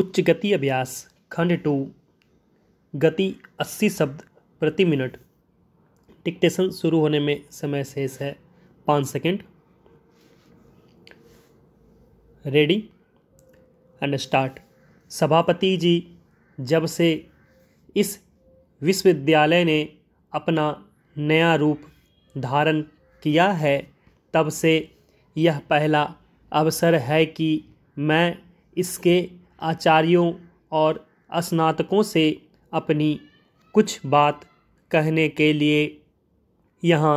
उच्च गति अभ्यास खंड टू गति अस्सी शब्द प्रति मिनट डिक्टेशन शुरू होने में समय शेष है पाँच सेकेंड रेडी एंड स्टार्ट सभापति जी जब से इस विश्वविद्यालय ने अपना नया रूप धारण किया है तब से यह पहला अवसर है कि मैं इसके आचार्यों और स्नातकों से अपनी कुछ बात कहने के लिए यहाँ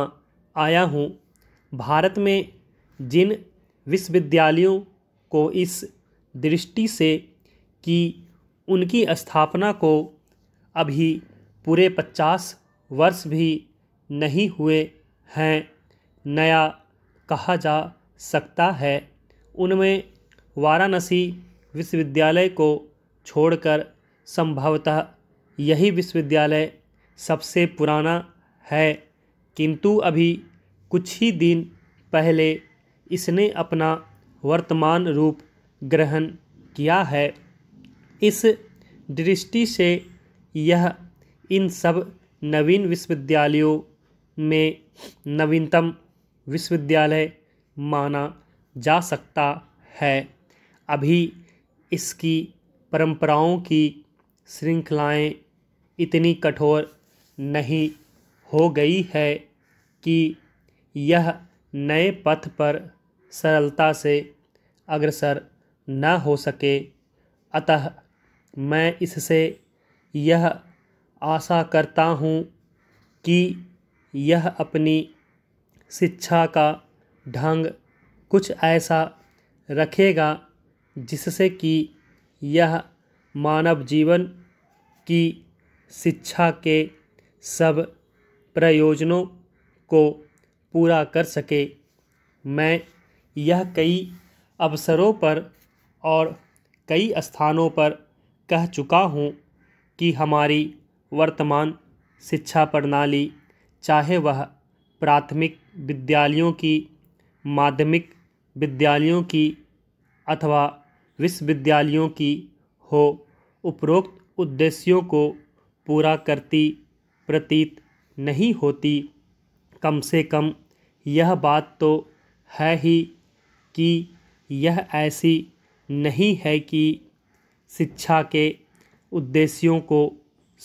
आया हूँ भारत में जिन विश्वविद्यालयों को इस दृष्टि से कि उनकी स्थापना को अभी पूरे पचास वर्ष भी नहीं हुए हैं नया कहा जा सकता है उनमें वाराणसी विश्वविद्यालय को छोड़कर संभवतः यही विश्वविद्यालय सबसे पुराना है किंतु अभी कुछ ही दिन पहले इसने अपना वर्तमान रूप ग्रहण किया है इस दृष्टि से यह इन सब नवीन विश्वविद्यालयों में नवीनतम विश्वविद्यालय माना जा सकता है अभी इसकी परंपराओं की श्रृंखलाएँ इतनी कठोर नहीं हो गई है कि यह नए पथ पर सरलता से अग्रसर न हो सके अतः मैं इससे यह आशा करता हूँ कि यह अपनी शिक्षा का ढंग कुछ ऐसा रखेगा जिससे कि यह मानव जीवन की शिक्षा के सब प्रयोजनों को पूरा कर सके मैं यह कई अवसरों पर और कई स्थानों पर कह चुका हूँ कि हमारी वर्तमान शिक्षा प्रणाली चाहे वह प्राथमिक विद्यालयों की माध्यमिक विद्यालयों की अथवा विश्वविद्यालयों की हो उपरोक्त उद्देश्यों को पूरा करती प्रतीत नहीं होती कम से कम यह बात तो है ही कि यह ऐसी नहीं है कि शिक्षा के उद्देश्यों को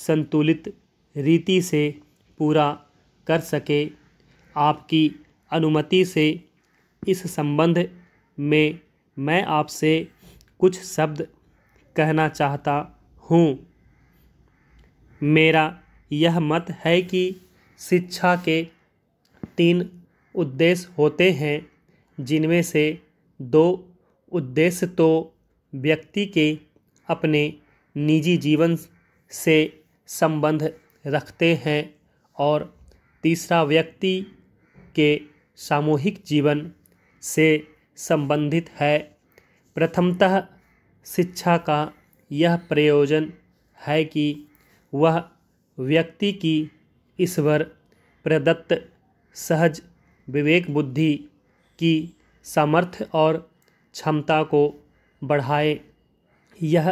संतुलित रीति से पूरा कर सके आपकी अनुमति से इस संबंध में मैं आपसे कुछ शब्द कहना चाहता हूँ मेरा यह मत है कि शिक्षा के तीन उद्देश्य होते हैं जिनमें से दो उद्देश्य तो व्यक्ति के अपने निजी जीवन से संबंध रखते हैं और तीसरा व्यक्ति के सामूहिक जीवन से संबंधित है प्रथमतः शिक्षा का यह प्रयोजन है कि वह व्यक्ति की ईश्वर प्रदत्त सहज विवेक बुद्धि की सामर्थ्य और क्षमता को बढ़ाए यह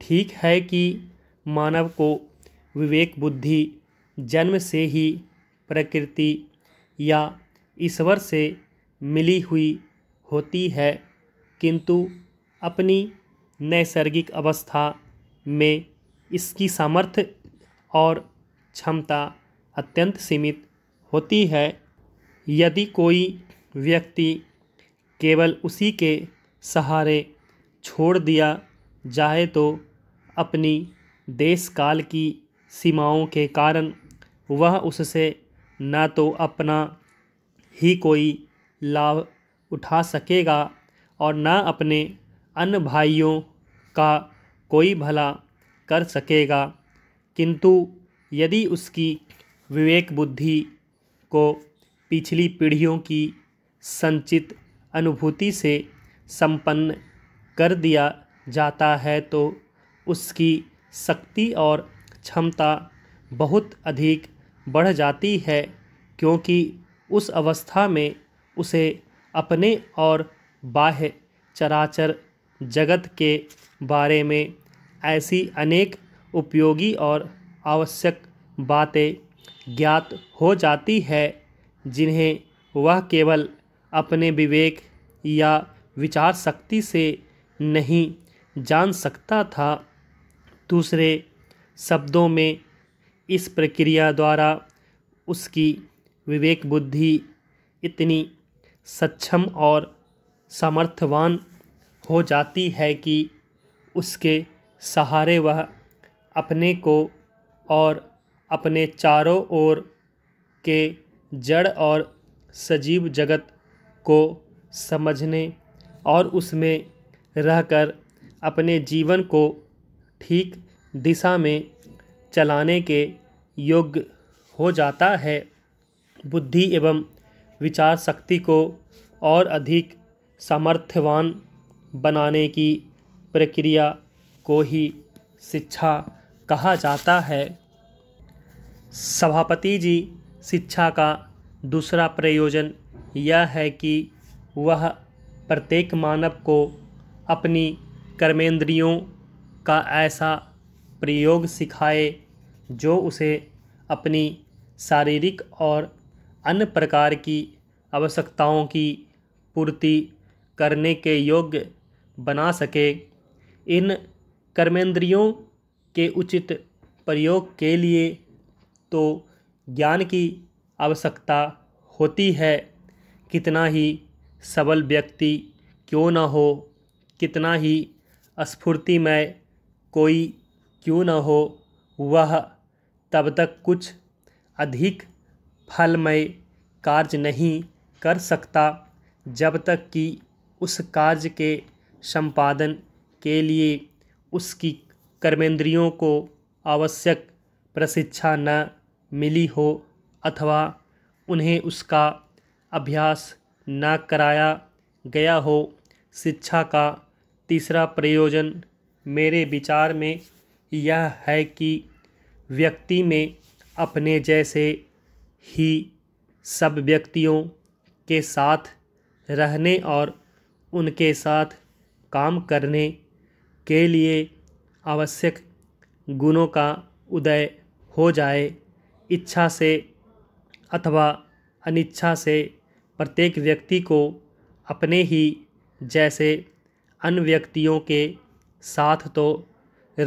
ठीक है कि मानव को विवेक बुद्धि जन्म से ही प्रकृति या ईश्वर से मिली हुई होती है किंतु अपनी नैसर्गिक अवस्था में इसकी सामर्थ्य और क्षमता अत्यंत सीमित होती है यदि कोई व्यक्ति केवल उसी के सहारे छोड़ दिया जाए तो अपनी देश काल की सीमाओं के कारण वह उससे न तो अपना ही कोई लाभ उठा सकेगा और न अपने अन्य भाइयों का कोई भला कर सकेगा किंतु यदि उसकी विवेक बुद्धि को पिछली पीढ़ियों की संचित अनुभूति से संपन्न कर दिया जाता है तो उसकी शक्ति और क्षमता बहुत अधिक बढ़ जाती है क्योंकि उस अवस्था में उसे अपने और बाह्य चराचर जगत के बारे में ऐसी अनेक उपयोगी और आवश्यक बातें ज्ञात हो जाती है जिन्हें वह केवल अपने विवेक या विचार शक्ति से नहीं जान सकता था दूसरे शब्दों में इस प्रक्रिया द्वारा उसकी विवेक बुद्धि इतनी सक्षम और सामर्थ्यवान हो जाती है कि उसके सहारे वह अपने को और अपने चारों ओर के जड़ और सजीव जगत को समझने और उसमें रहकर अपने जीवन को ठीक दिशा में चलाने के योग्य हो जाता है बुद्धि एवं विचार शक्ति को और अधिक सामर्थ्यवान बनाने की प्रक्रिया को ही शिक्षा कहा जाता है सभापति जी शिक्षा का दूसरा प्रयोजन यह है कि वह प्रत्येक मानव को अपनी कर्मेंद्रियों का ऐसा प्रयोग सिखाए जो उसे अपनी शारीरिक और अन्य प्रकार की आवश्यकताओं की पूर्ति करने के योग्य बना सके इन कर्मेंद्रियों के उचित प्रयोग के लिए तो ज्ञान की आवश्यकता होती है कितना ही सबल व्यक्ति क्यों न हो कितना ही स्फूर्तिमय कोई क्यों न हो वह तब तक कुछ अधिक फलमय कार्य नहीं कर सकता जब तक कि उस कार्य के संपादन के लिए उसकी कर्मेंद्रियों को आवश्यक प्रशिक्षा न मिली हो अथवा उन्हें उसका अभ्यास न कराया गया हो शिक्षा का तीसरा प्रयोजन मेरे विचार में यह है कि व्यक्ति में अपने जैसे ही सब व्यक्तियों के साथ रहने और उनके साथ काम करने के लिए आवश्यक गुणों का उदय हो जाए इच्छा से अथवा अनिच्छा से प्रत्येक व्यक्ति को अपने ही जैसे अन्य व्यक्तियों के साथ तो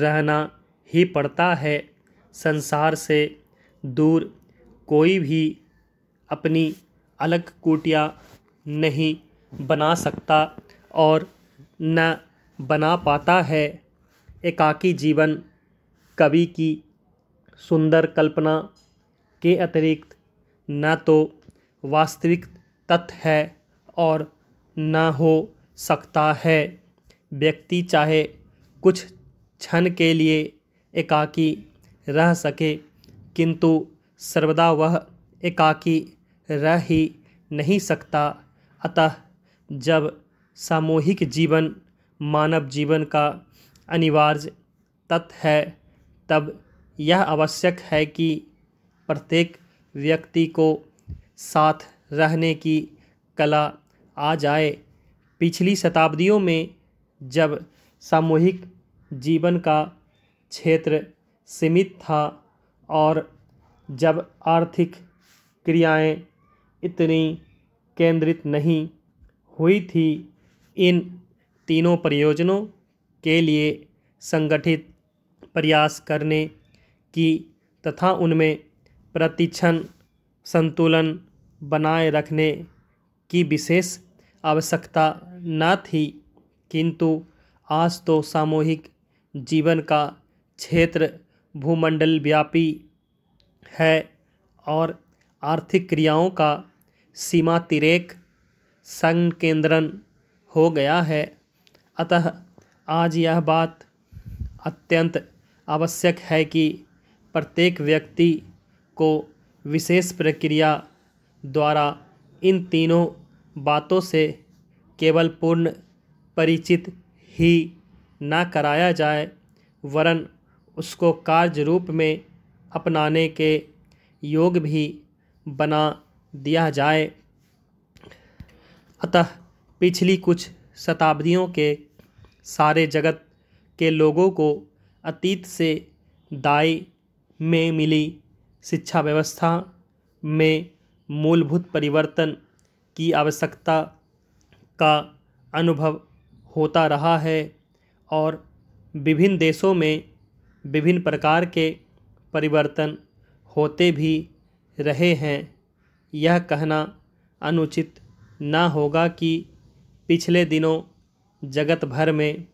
रहना ही पड़ता है संसार से दूर कोई भी अपनी अलग कुटिया नहीं बना सकता और न बना पाता है एकाकी जीवन कवि की सुंदर कल्पना के अतिरिक्त न तो वास्तविक तथ्य है और न हो सकता है व्यक्ति चाहे कुछ क्षण के लिए एकाकी रह सके किंतु सर्वदा वह एकाकी रह ही नहीं सकता अतः जब सामूहिक जीवन मानव जीवन का अनिवार्य तत्व है तब यह आवश्यक है कि प्रत्येक व्यक्ति को साथ रहने की कला आ जाए पिछली शताब्दियों में जब सामूहिक जीवन का क्षेत्र सीमित था और जब आर्थिक क्रियाएं इतनी केंद्रित नहीं हुई थी इन तीनों परियोजनों के लिए संगठित प्रयास करने की तथा उनमें प्रतिक्षण संतुलन बनाए रखने की विशेष आवश्यकता न थी किंतु आज तो सामूहिक जीवन का क्षेत्र भूमंडल व्यापी है और आर्थिक क्रियाओं का सीमातिरेक संकेंद्रण हो गया है अतः आज यह बात अत्यंत आवश्यक है कि प्रत्येक व्यक्ति को विशेष प्रक्रिया द्वारा इन तीनों बातों से केवल पूर्ण परिचित ही ना कराया जाए वरन उसको कार्य रूप में अपनाने के योग भी बना दिया जाए अतः पिछली कुछ शताब्दियों के सारे जगत के लोगों को अतीत से दाई में मिली शिक्षा व्यवस्था में मूलभूत परिवर्तन की आवश्यकता का अनुभव होता रहा है और विभिन्न देशों में विभिन्न प्रकार के परिवर्तन होते भी रहे हैं यह कहना अनुचित ना होगा कि पिछले दिनों जगत भर में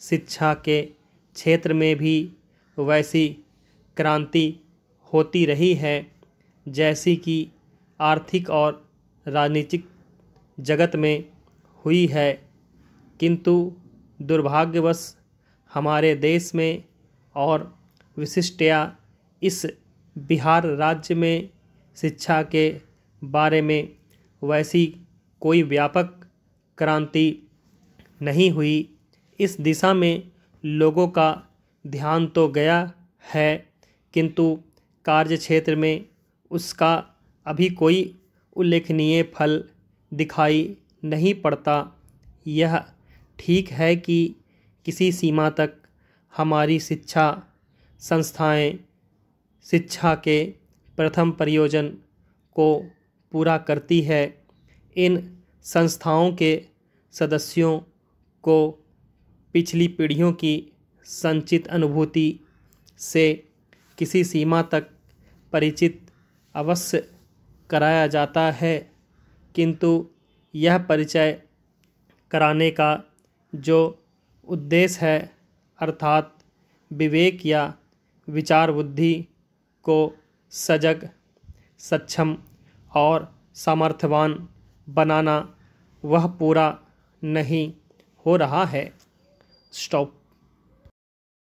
शिक्षा के क्षेत्र में भी वैसी क्रांति होती रही है जैसी कि आर्थिक और राजनीतिक जगत में हुई है किंतु दुर्भाग्यवश हमारे देश में और विशिष्टया इस बिहार राज्य में शिक्षा के बारे में वैसी कोई व्यापक क्रांति नहीं हुई इस दिशा में लोगों का ध्यान तो गया है किंतु कार्य क्षेत्र में उसका अभी कोई उल्लेखनीय फल दिखाई नहीं पड़ता यह ठीक है कि किसी सीमा तक हमारी शिक्षा संस्थाएं शिक्षा के प्रथम प्रयोजन को पूरा करती है इन संस्थाओं के सदस्यों को पिछली पीढ़ियों की संचित अनुभूति से किसी सीमा तक परिचित अवश्य कराया जाता है किंतु यह परिचय कराने का जो उद्देश्य है अर्थात विवेक या विचार बुद्धि को सजग सक्षम और सामर्थ्यवान बनाना वह पूरा नहीं हो रहा है स्टॉप